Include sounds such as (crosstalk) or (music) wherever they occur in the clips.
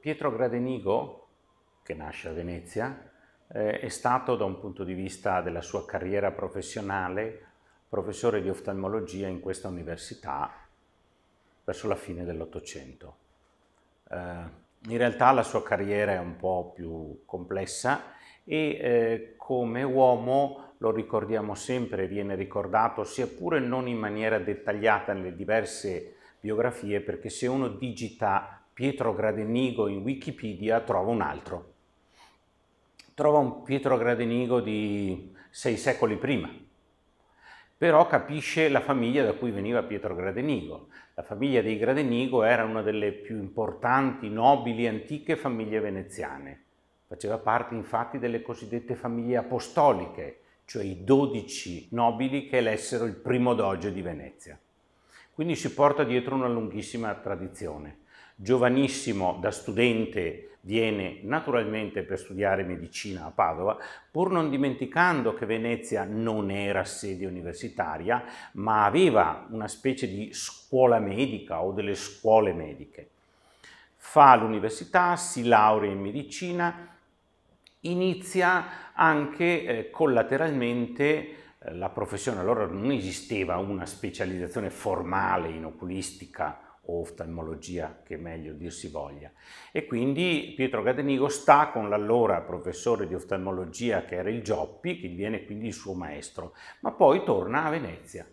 Pietro Gradenigo, che nasce a Venezia, eh, è stato da un punto di vista della sua carriera professionale professore di oftalmologia in questa università verso la fine dell'Ottocento. Eh, in realtà la sua carriera è un po' più complessa e eh, come uomo lo ricordiamo sempre, viene ricordato, sia pure non in maniera dettagliata nelle diverse biografie, perché se uno digita Pietro Gradenigo in Wikipedia trova un altro. Trova un Pietro Gradenigo di sei secoli prima, però capisce la famiglia da cui veniva Pietro Gradenigo. La famiglia dei Gradenigo era una delle più importanti, nobili, antiche famiglie veneziane. Faceva parte infatti delle cosiddette famiglie apostoliche, cioè i dodici nobili che elessero il primo doge di Venezia. Quindi si porta dietro una lunghissima tradizione. Giovanissimo da studente viene naturalmente per studiare medicina a Padova, pur non dimenticando che Venezia non era sede universitaria, ma aveva una specie di scuola medica o delle scuole mediche. Fa l'università, si laurea in medicina, inizia anche eh, collateralmente eh, la professione. Allora non esisteva una specializzazione formale in oculistica o oftalmologia, che meglio dir si voglia. E quindi Pietro Gadenigo sta con l'allora professore di oftalmologia che era il Gioppi, che diviene quindi il suo maestro, ma poi torna a Venezia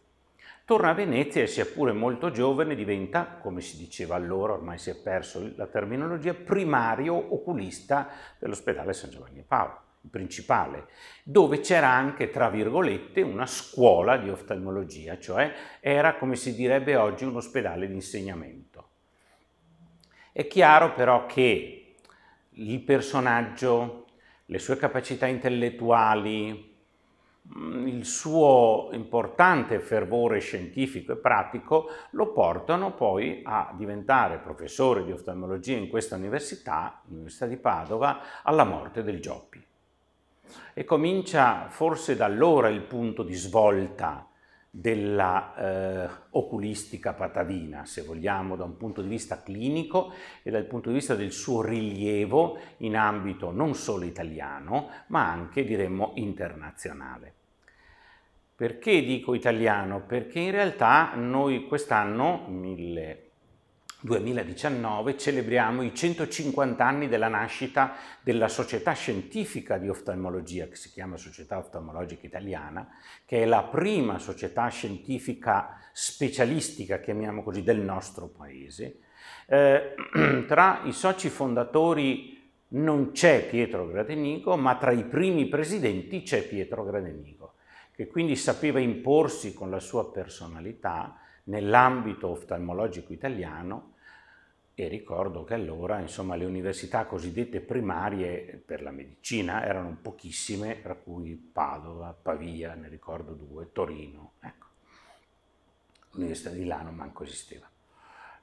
Torna a Venezia e sia pure molto giovane diventa, come si diceva allora, ormai si è perso la terminologia, primario oculista dell'ospedale San Giovanni Paolo, il principale, dove c'era anche, tra virgolette, una scuola di oftalmologia, cioè era, come si direbbe oggi, un ospedale di insegnamento. È chiaro però che il personaggio, le sue capacità intellettuali, Mm, il suo importante fervore scientifico e pratico lo portano poi a diventare professore di oftalmologia in questa università, l'Università di Padova, alla morte del Gioppi. E comincia forse da allora il punto di svolta della eh, oculistica patavina, se vogliamo, da un punto di vista clinico e dal punto di vista del suo rilievo in ambito non solo italiano, ma anche, diremmo, internazionale. Perché dico italiano? Perché in realtà noi quest'anno, 2019, celebriamo i 150 anni della nascita della Società Scientifica di Oftalmologia, che si chiama Società Oftalmologica Italiana, che è la prima società scientifica specialistica, chiamiamo così, del nostro paese. Eh, (clears throat) tra i soci fondatori non c'è Pietro Gradenigo, ma tra i primi presidenti c'è Pietro Gradenigo che quindi sapeva imporsi con la sua personalità nell'ambito oftalmologico italiano e ricordo che allora insomma, le università cosiddette primarie per la medicina erano pochissime, tra cui Padova, Pavia, ne ricordo due, Torino. Ecco. L'Università di Milano manco esisteva.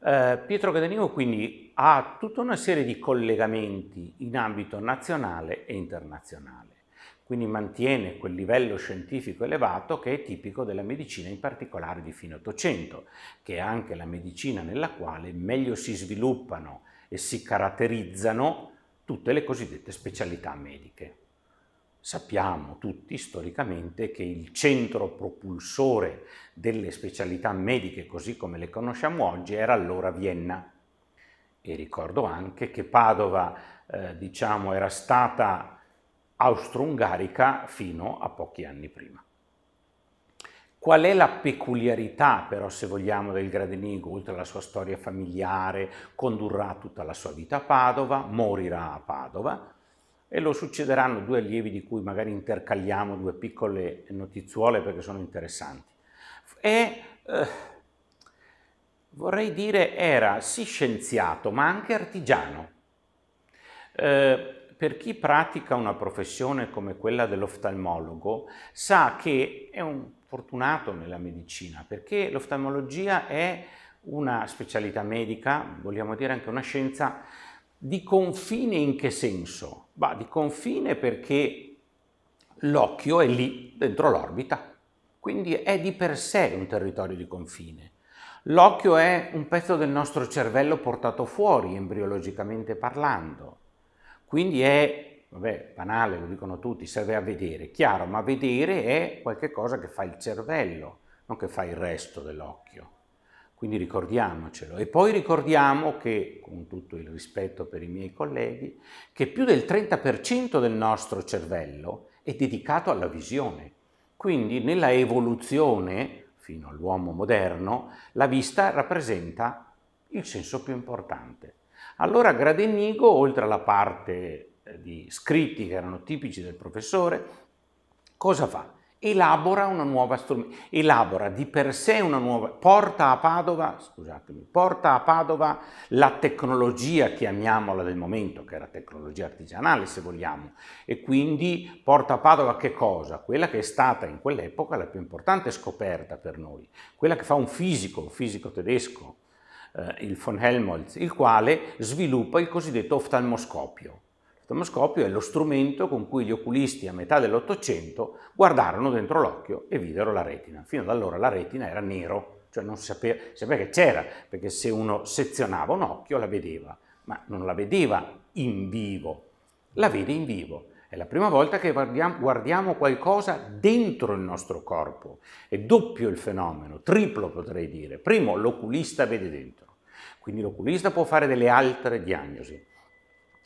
Eh, Pietro Cadenigo quindi ha tutta una serie di collegamenti in ambito nazionale e internazionale quindi mantiene quel livello scientifico elevato che è tipico della medicina in particolare di fine Ottocento, che è anche la medicina nella quale meglio si sviluppano e si caratterizzano tutte le cosiddette specialità mediche. Sappiamo tutti storicamente che il centro propulsore delle specialità mediche così come le conosciamo oggi era allora Vienna e ricordo anche che Padova eh, diciamo, era stata austro-ungarica fino a pochi anni prima. Qual è la peculiarità però, se vogliamo, del Gradenigo, oltre alla sua storia familiare, condurrà tutta la sua vita a Padova, morirà a Padova e lo succederanno due allievi di cui magari intercaliamo due piccole notizuole perché sono interessanti. E eh, vorrei dire era sì scienziato ma anche artigiano. Eh, per chi pratica una professione come quella dell'oftalmologo sa che è un fortunato nella medicina perché l'oftalmologia è una specialità medica, vogliamo dire anche una scienza di confine in che senso? Bah, di confine perché l'occhio è lì dentro l'orbita, quindi è di per sé un territorio di confine. L'occhio è un pezzo del nostro cervello portato fuori, embriologicamente parlando. Quindi è, vabbè, banale, lo dicono tutti, serve a vedere. Chiaro, ma vedere è qualcosa che fa il cervello, non che fa il resto dell'occhio. Quindi ricordiamocelo. E poi ricordiamo che, con tutto il rispetto per i miei colleghi, che più del 30% del nostro cervello è dedicato alla visione. Quindi nella evoluzione, fino all'uomo moderno, la vista rappresenta il senso più importante. Allora Gradenigo, oltre alla parte eh, di scritti che erano tipici del professore, cosa fa? Elabora una nuova strumentazione, elabora di per sé una nuova, porta a Padova, scusatemi, porta a Padova la tecnologia, chiamiamola del momento, che era tecnologia artigianale se vogliamo, e quindi porta a Padova che cosa? Quella che è stata in quell'epoca la più importante scoperta per noi, quella che fa un fisico, un fisico tedesco, eh, il von Helmholtz, il quale sviluppa il cosiddetto oftalmoscopio. L'oftalmoscopio è lo strumento con cui gli oculisti a metà dell'Ottocento guardarono dentro l'occhio e videro la retina. Fino ad allora la retina era nero, cioè non sapeva, sapeva che c'era, perché se uno sezionava un occhio la vedeva, ma non la vedeva in vivo, la vede in vivo. È la prima volta che guardiamo, qualcosa dentro il nostro corpo. È doppio il fenomeno, triplo potrei dire. Primo, l'oculista vede dentro. Quindi l'oculista può fare delle altre diagnosi.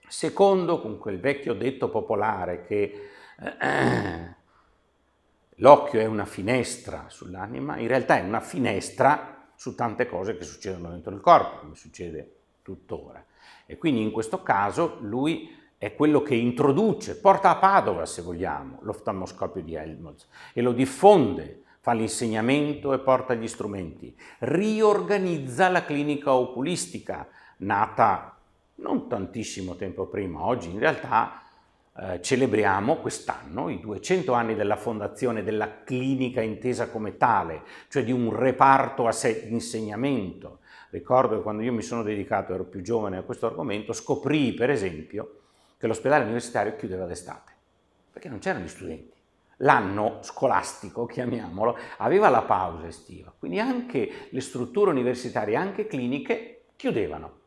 Secondo, con quel vecchio detto popolare che eh, (clears throat) l'occhio è una finestra sull'anima, in realtà è una finestra su tante cose che succedono dentro il corpo, come succede tuttora. E quindi in questo caso lui è quello che introduce, porta a Padova, se vogliamo, l'oftalmoscopio di Helmholtz e lo diffonde fa l'insegnamento e porta gli strumenti, riorganizza la clinica oculistica, nata non tantissimo tempo prima, oggi in realtà eh, celebriamo quest'anno i 200 anni della fondazione della clinica intesa come tale, cioè di un reparto a sé di insegnamento. Ricordo che quando io mi sono dedicato, ero più giovane a questo argomento, scoprì per esempio che l'ospedale universitario chiudeva d'estate, perché non c'erano gli studenti l'anno scolastico, chiamiamolo, aveva la pausa estiva, quindi anche le strutture universitarie, anche cliniche, chiudevano.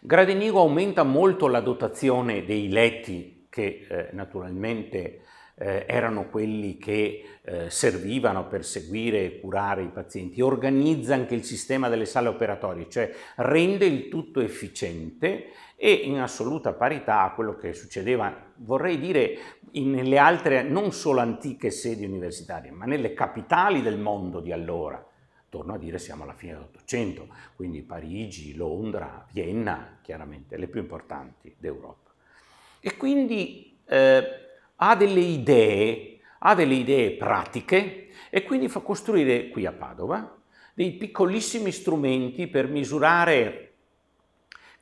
Gradenigo aumenta molto la dotazione dei letti che eh, naturalmente eh, erano quelli che eh, servivano per seguire e curare i pazienti, organizza anche il sistema delle sale operatorie, cioè rende il tutto efficiente e in assoluta parità a quello che succedeva, vorrei dire, in, nelle altre non solo antiche sedi universitarie, ma nelle capitali del mondo di allora. Torno a dire siamo alla fine dell'Ottocento, quindi Parigi, Londra, Vienna, chiaramente le più importanti d'Europa. E quindi eh, ha delle idee, ha delle idee pratiche e quindi fa costruire qui a Padova dei piccolissimi strumenti per misurare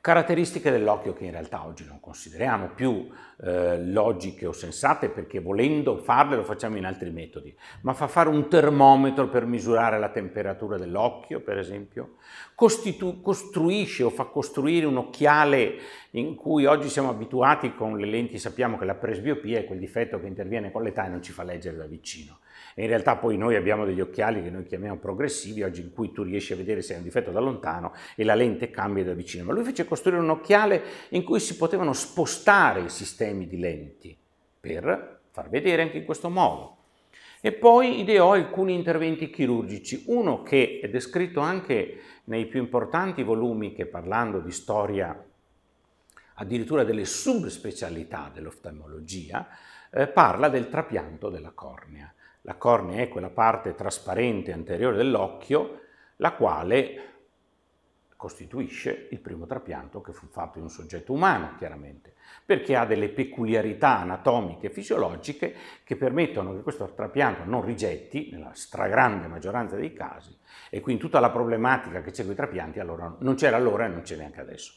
Caratteristiche dell'occhio che in realtà oggi non consideriamo più eh, logiche o sensate perché volendo farle lo facciamo in altri metodi, ma fa fare un termometro per misurare la temperatura dell'occhio, per esempio, Costitu- costruisce o fa costruire un occhiale in cui oggi siamo abituati con le lenti, sappiamo che la presbiopia è quel difetto che interviene con l'età e non ci fa leggere da vicino in realtà poi noi abbiamo degli occhiali che noi chiamiamo progressivi, oggi in cui tu riesci a vedere se hai un difetto da lontano e la lente cambia da vicino. Ma lui fece costruire un occhiale in cui si potevano spostare i sistemi di lenti per far vedere anche in questo modo. E poi ideò alcuni interventi chirurgici, uno che è descritto anche nei più importanti volumi che parlando di storia addirittura delle subspecialità dell'oftalmologia, eh, parla del trapianto della cornea. La cornea è quella parte trasparente anteriore dell'occhio, la quale costituisce il primo trapianto che fu fatto in un soggetto umano, chiaramente, perché ha delle peculiarità anatomiche e fisiologiche che permettono che questo trapianto non rigetti, nella stragrande maggioranza dei casi, e quindi tutta la problematica che c'è con i trapianti allora, non c'era allora e non c'è neanche adesso.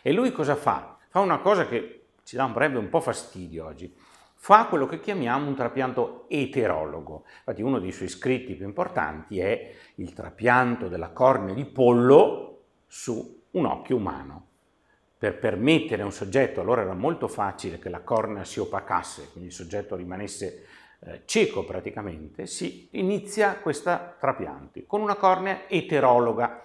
E lui cosa fa? Fa una cosa che ci dà un breve un po' fastidio oggi, fa quello che chiamiamo un trapianto eterologo. Infatti uno dei suoi scritti più importanti è il trapianto della cornea di pollo su un occhio umano. Per permettere a un soggetto, allora era molto facile che la cornea si opacasse, quindi il soggetto rimanesse eh, cieco praticamente, si inizia questa trapianto con una cornea eterologa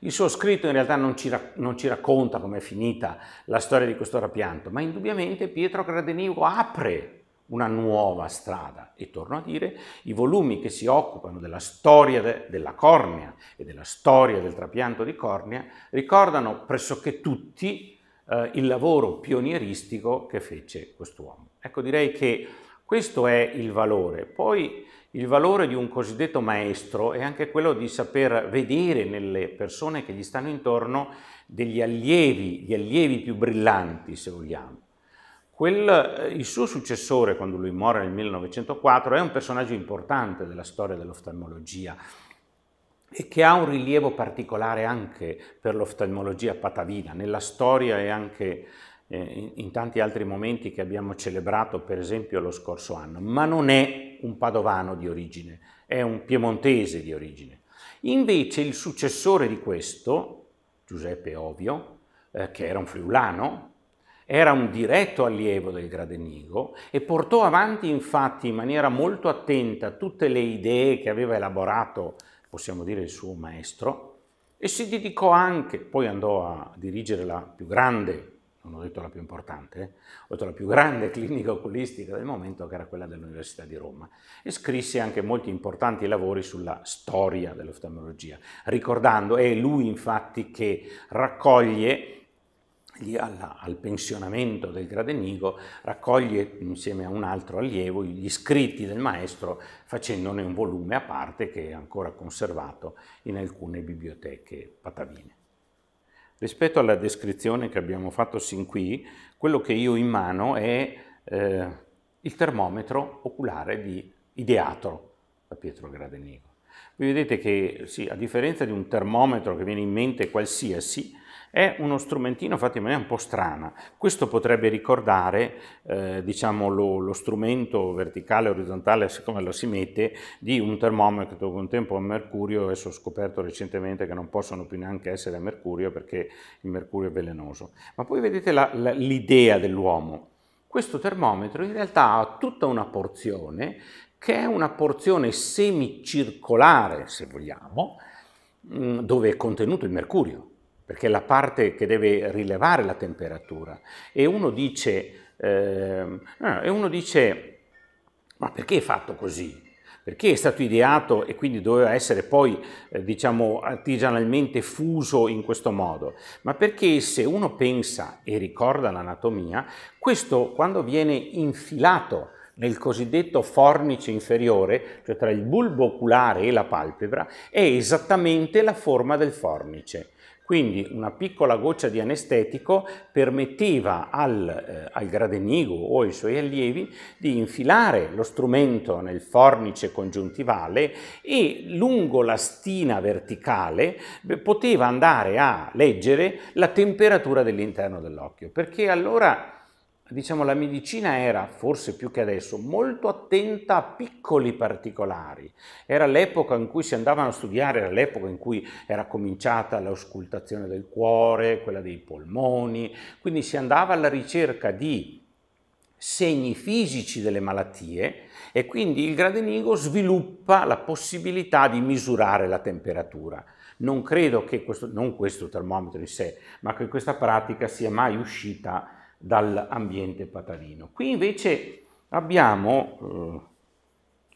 il suo scritto in realtà non ci, ra- non ci racconta com'è finita la storia di questo rapianto, ma indubbiamente Pietro Gradenigo apre una nuova strada e torno a dire i volumi che si occupano della storia de- della cornea e della storia del trapianto di cornea ricordano pressoché tutti eh, il lavoro pionieristico che fece quest'uomo. Ecco direi che questo è il valore. Poi il valore di un cosiddetto maestro è anche quello di saper vedere nelle persone che gli stanno intorno degli allievi, gli allievi più brillanti, se vogliamo. Quel, eh, il suo successore, quando lui muore nel 1904, è un personaggio importante della storia dell'oftalmologia e che ha un rilievo particolare anche per l'oftalmologia patavina, nella storia e anche eh, in, in tanti altri momenti che abbiamo celebrato, per esempio lo scorso anno, ma non è un padovano di origine, è un piemontese di origine. Invece il successore di questo, Giuseppe Ovio, eh, che era un friulano, era un diretto allievo del Gradenigo e portò avanti infatti in maniera molto attenta tutte le idee che aveva elaborato, possiamo dire, il suo maestro e si dedicò anche, poi andò a dirigere la più grande non ho detto la più importante, eh, ho detto la più grande (laughs) clinica oculistica del momento, che era quella dell'Università di Roma, e scrisse anche molti importanti lavori sulla storia dell'oftalmologia, ricordando, è lui infatti che raccoglie alla, al pensionamento del Gradenigo, raccoglie insieme a un altro allievo gli scritti del maestro facendone un volume a parte che è ancora conservato in alcune biblioteche patavine. Rispetto alla descrizione che abbiamo fatto sin qui, quello che io ho in mano è eh, il termometro oculare di Ideatro da Pietro Gradenigo. Voi vedete che sì, a differenza di un termometro che viene in mente qualsiasi, è uno strumentino fatto in maniera un po' strana. Questo potrebbe ricordare eh, diciamo, lo, lo, strumento verticale, orizzontale, siccome lo si mette, di un termometro con tempo a mercurio. Adesso ho scoperto recentemente che non possono più neanche essere a mercurio perché il mercurio è velenoso. Ma poi vedete l'idea dell'uomo. Questo termometro in realtà ha tutta una porzione che è una porzione semicircolare, se vogliamo, mm, dove è contenuto il mercurio perché è la parte che deve rilevare la temperatura. E uno dice, eh, e uno dice ma perché è fatto così? Perché è stato ideato e quindi doveva essere poi, eh, diciamo, artigianalmente fuso in questo modo? Ma perché se uno pensa e ricorda l'anatomia, questo quando viene infilato nel cosiddetto fornice inferiore, cioè tra il bulbo oculare e la palpebra, è esattamente la forma del fornice. Quindi una piccola goccia di anestetico permetteva al, eh, al, gradenigo o ai suoi allievi di infilare lo strumento nel fornice congiuntivale e lungo la stina verticale poteva andare a leggere la temperatura dell'interno dell'occhio, perché allora diciamo, la medicina era, forse più che adesso, molto attenta a piccoli particolari. Era l'epoca in cui si andavano a studiare, era l'epoca in cui era cominciata l'auscultazione del cuore, quella dei polmoni, quindi si andava alla ricerca di segni fisici delle malattie e quindi il gradenigo sviluppa la possibilità di misurare la temperatura. Non credo che questo, non questo termometro in sé, ma che questa pratica sia mai uscita dall'ambiente patalino. Qui invece abbiamo eh,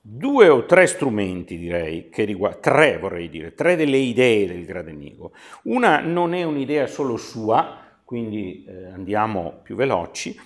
due o tre strumenti, direi, che riguardano, tre vorrei dire, tre delle idee del Gradenigo. Una non è un'idea solo sua, quindi eh, andiamo più veloci,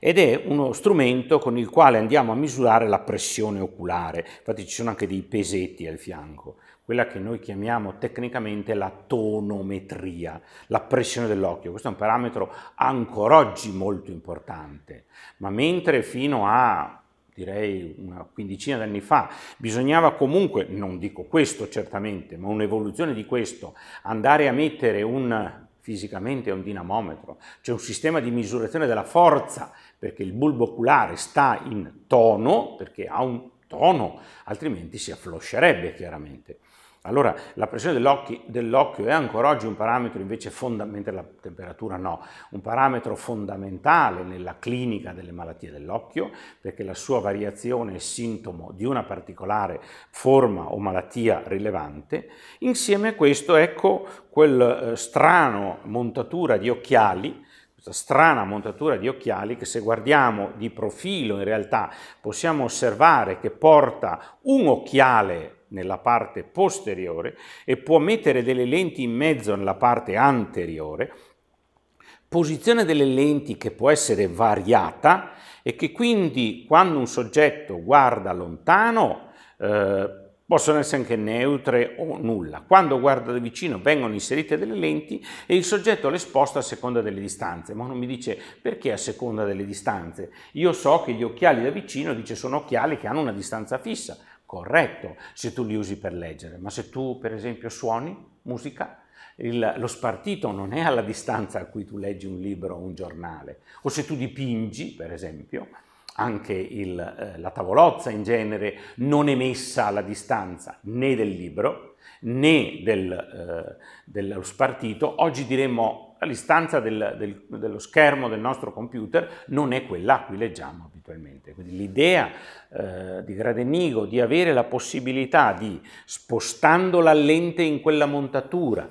ed è uno strumento con il quale andiamo a misurare la pressione oculare. Infatti ci sono anche dei pesetti al fianco, quella che noi chiamiamo tecnicamente la tonometria, la pressione dell'occhio. Questo è un parametro ancora oggi molto importante, ma mentre fino a direi una quindicina d'anni fa, bisognava comunque, non dico questo certamente, ma un'evoluzione di questo, andare a mettere un fisicamente è un dinamometro, c'è un sistema di misurazione della forza, perché il bulbo oculare sta in tono, perché ha un tono, altrimenti si affloscerebbe chiaramente. Allora la pressione dell'occhio, dell'occhio, è ancora oggi un parametro invece fondamentale, la temperatura no, un parametro fondamentale nella clinica delle malattie dell'occhio perché la sua variazione è sintomo di una particolare forma o malattia rilevante. Insieme a questo ecco quel eh, strano montatura di occhiali questa strana montatura di occhiali che se guardiamo di profilo in realtà possiamo osservare che porta un occhiale nella parte posteriore e può mettere delle lenti in mezzo nella parte anteriore, posizione delle lenti che può essere variata e che quindi quando un soggetto guarda lontano eh, possono essere anche neutre o nulla. Quando guarda da vicino vengono inserite delle lenti e il soggetto le sposta a seconda delle distanze, ma non mi dice perché a seconda delle distanze? Io so che gli occhiali da vicino dice sono occhiali che hanno una distanza fissa, corretto se tu li usi per leggere, ma se tu per esempio suoni musica, il, lo spartito non è alla distanza a cui tu leggi un libro o un giornale, o se tu dipingi per esempio, anche il, eh, la tavolozza in genere non è messa alla distanza né del libro né del, eh, dello spartito, oggi diremmo la del, del, dello schermo del nostro computer non è quella a cui leggiamo abitualmente. Quindi l'idea eh, di Gradenigo di avere la possibilità di, spostando la lente in quella montatura,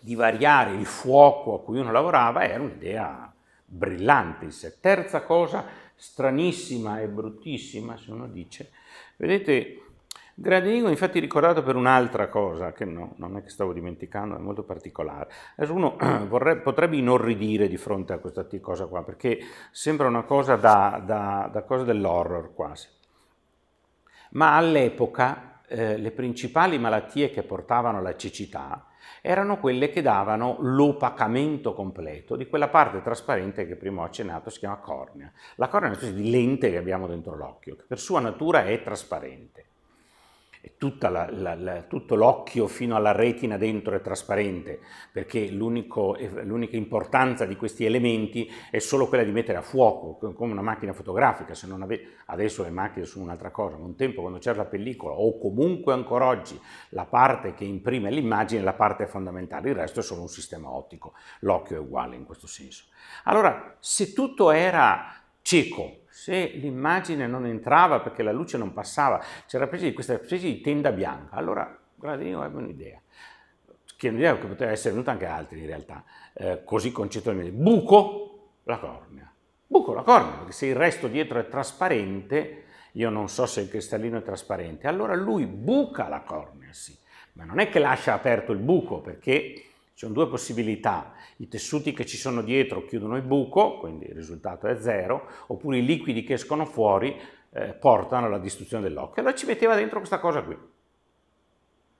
di variare il fuoco a cui uno lavorava era un'idea brillante. Terza cosa stranissima e bruttissima, se uno dice, vedete Gradigo infatti ricordato per un'altra cosa che no, non è che stavo dimenticando, è molto particolare. Adesso uno (clears throat) vorrebbe, potrebbe inorridire di fronte a questa cosa qua, perché sembra una cosa da, da, da cosa dell'horror quasi. Ma all'epoca eh, le principali malattie che portavano alla cecità erano quelle che davano l'opacamento completo di quella parte trasparente che prima ho accennato, si chiama cornea. La cornea è una specie di lente che abbiamo dentro l'occhio, che per sua natura è trasparente la, la, la, tutto l'occhio fino alla retina dentro è trasparente, perché l'unica importanza di questi elementi è solo quella di mettere a fuoco, come una macchina fotografica, ave, adesso le macchine sono un'altra cosa, ma un tempo quando c'era la pellicola o comunque ancora oggi la parte che imprime l'immagine è la parte fondamentale, il resto è solo un sistema ottico, l'occhio è uguale in questo senso. Allora, se tutto era cieco, se l'immagine non entrava perché la luce non passava, c'era questa specie di tenda bianca, allora Gradino ebbe un'idea, che è un'idea che poteva essere venuta anche altri in realtà, eh, così concettualmente, buco la cornea, buco la cornea, perché se il resto dietro è trasparente, io non so se il cristallino è trasparente, allora lui buca la cornea, sì, ma non è che lascia aperto il buco perché ci sono due possibilità, i tessuti che ci sono dietro chiudono il buco, quindi il risultato è zero, oppure i liquidi che escono fuori eh, portano alla distruzione dell'occhio. Allora ci metteva dentro questa cosa qui,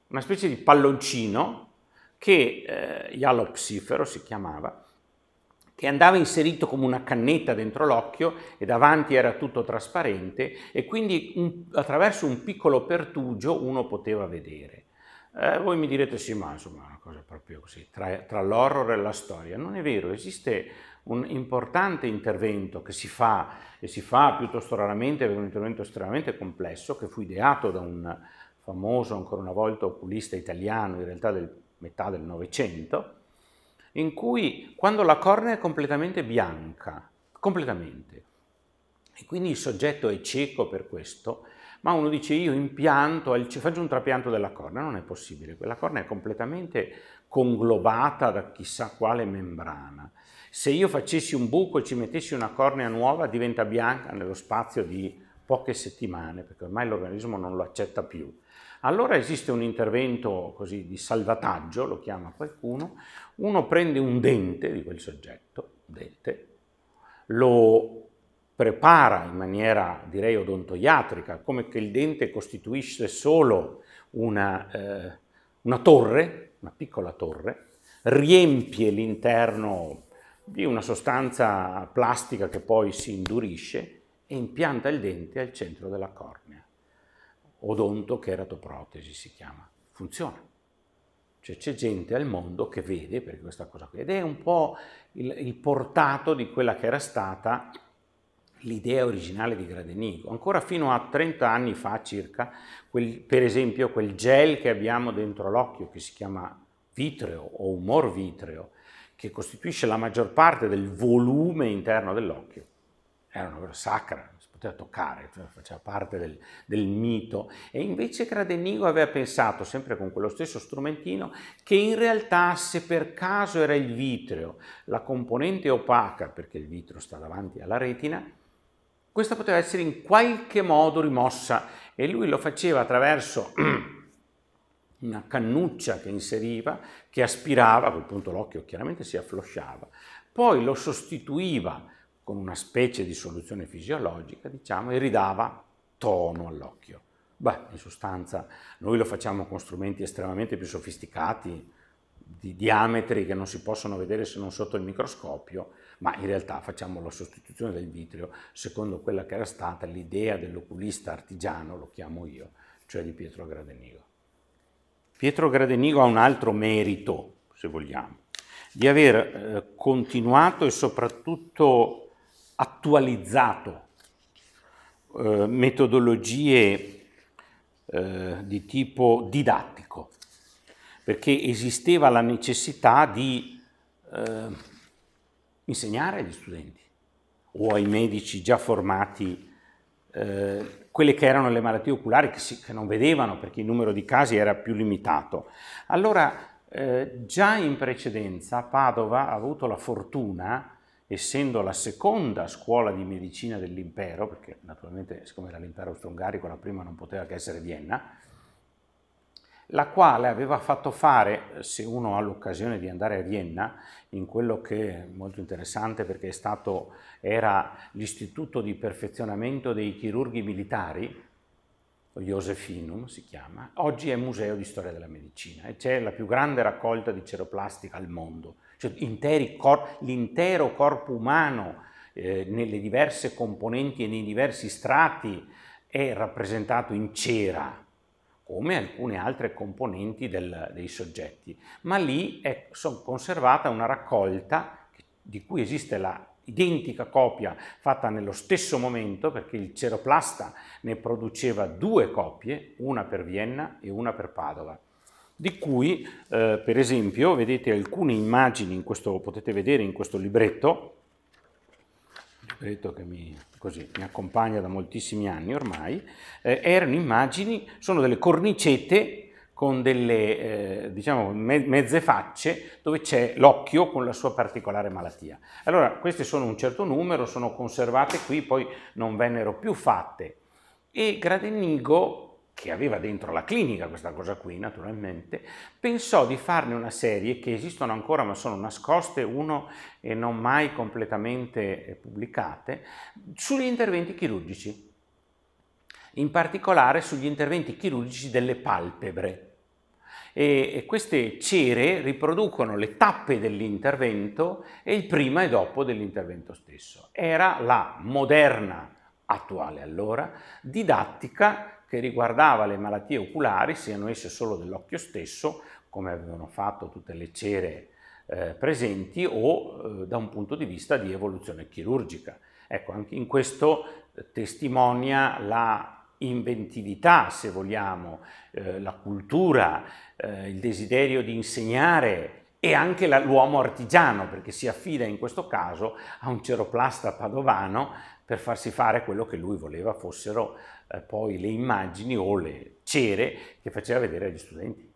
una specie di palloncino che eh, Ialopsifero si chiamava, che andava inserito come una cannetta dentro l'occhio e davanti era tutto trasparente e quindi un, attraverso un piccolo pertugio uno poteva vedere. Eh, voi mi direte sì, ma insomma è una cosa proprio così, tra, tra l'horror e la storia. Non è vero, esiste un importante intervento che si fa e si fa piuttosto raramente, perché è un intervento estremamente complesso, che fu ideato da un famoso, ancora una volta, oculista italiano, in realtà del metà del Novecento, in cui quando la cornea è completamente bianca, completamente, e quindi il soggetto è cieco per questo, ma uno dice io impianto, ci cioè, faccio un trapianto della corna, non è possibile, quella corna è completamente conglobata da chissà quale membrana. Se io facessi un buco e ci mettessi una cornea nuova diventa bianca nello spazio di poche settimane, perché ormai l'organismo non lo accetta più. Allora esiste un intervento così di salvataggio, lo chiama qualcuno, uno prende un dente di quel soggetto, dente, lo prepara in maniera direi odontoiatrica, come che il dente costituisse solo una, eh, una torre, una piccola torre, riempie l'interno di una sostanza plastica che poi si indurisce e impianta il dente al centro della cornea. Odontocheratoprotesi si chiama. Funziona. Cioè c'è gente al mondo che vede per questa cosa qui ed è un po' il, il portato di quella che era stata l'idea originale di Gradenigo. Ancora fino a 30 anni fa circa, quel, per esempio, quel gel che abbiamo dentro l'occhio, che si chiama vitreo o umor vitreo, che costituisce la maggior parte del volume interno dell'occhio, era una cosa sacra, si poteva toccare, cioè faceva parte del, del, mito. E invece Gradenigo aveva pensato, sempre con quello stesso strumentino, che in realtà se per caso era il vitreo, la componente opaca, perché il vitreo sta davanti alla retina, questa poteva essere in qualche modo rimossa e lui lo faceva attraverso (clears throat) una cannuccia che inseriva, che aspirava, a quel punto l'occhio chiaramente si afflosciava, poi lo sostituiva con una specie di soluzione fisiologica, diciamo, e ridava tono all'occhio. Beh, in sostanza noi lo facciamo con strumenti estremamente più sofisticati, di diametri che non si possono vedere se non sotto il microscopio, ma in realtà facciamo la sostituzione del vitrio secondo quella che era stata l'idea dell'oculista artigiano, lo chiamo io, cioè di Pietro Gradenigo. Pietro Gradenigo ha un altro merito, se vogliamo, di aver eh, continuato e soprattutto attualizzato eh, metodologie eh, di tipo didattico, perché esisteva la necessità di eh, insegnare agli studenti o ai medici già formati eh, quelle che erano le malattie oculari che, si, che, non vedevano perché il numero di casi era più limitato. Allora, eh, già in precedenza Padova ha avuto la fortuna, essendo la seconda scuola di medicina dell'impero, perché naturalmente siccome era l'impero austro-ungarico la prima non poteva che essere Vienna, la quale aveva fatto fare, eh, se uno ha l'occasione di andare a Vienna, in quello che è molto interessante perché stato, era l'istituto di perfezionamento dei chirurghi militari, Josefinum si chiama, oggi è museo di storia della medicina e c'è la più grande raccolta di ceroplastica al mondo, cioè cor- l'intero corpo umano eh, nelle diverse componenti e nei diversi strati è rappresentato in cera, come alcune altre componenti del, dei soggetti, ma lì è conservata una raccolta di cui esiste la identica copia fatta nello stesso momento perché il ceroplasta ne produceva due copie, una per Vienna e una per Padova di cui eh, per esempio vedete alcune immagini, questo, potete vedere in questo libretto, spirito che mi, così, mi accompagna da moltissimi anni ormai, eh, erano immagini, sono delle cornicette con delle eh, diciamo, me- mezze facce dove c'è l'occhio con la sua particolare malattia. Allora, queste sono un certo numero, sono conservate qui, poi non vennero più fatte. E Gradenigo che aveva dentro la clinica questa cosa qui naturalmente, pensò di farne una serie che esistono ancora ma sono nascoste, uno e non mai completamente eh, pubblicate, sugli interventi chirurgici, in particolare sugli interventi chirurgici delle palpebre. E queste cere riproducono le tappe dell'intervento e il prima e dopo dell'intervento stesso. Era la moderna, attuale allora, didattica che riguardava le malattie oculari, siano esse solo dell'occhio stesso, come avevano fatto tutte le cere eh, presenti, o eh, da un punto di vista di evoluzione chirurgica. Ecco, anche in questo eh, testimonia la inventività, se vogliamo, eh, la cultura, eh, il desiderio di insegnare e anche l'uomo artigiano, perché si affida in questo caso a un ceroplasta padovano per farsi fare quello che lui voleva fossero eh, poi le immagini o le cere che faceva vedere agli studenti.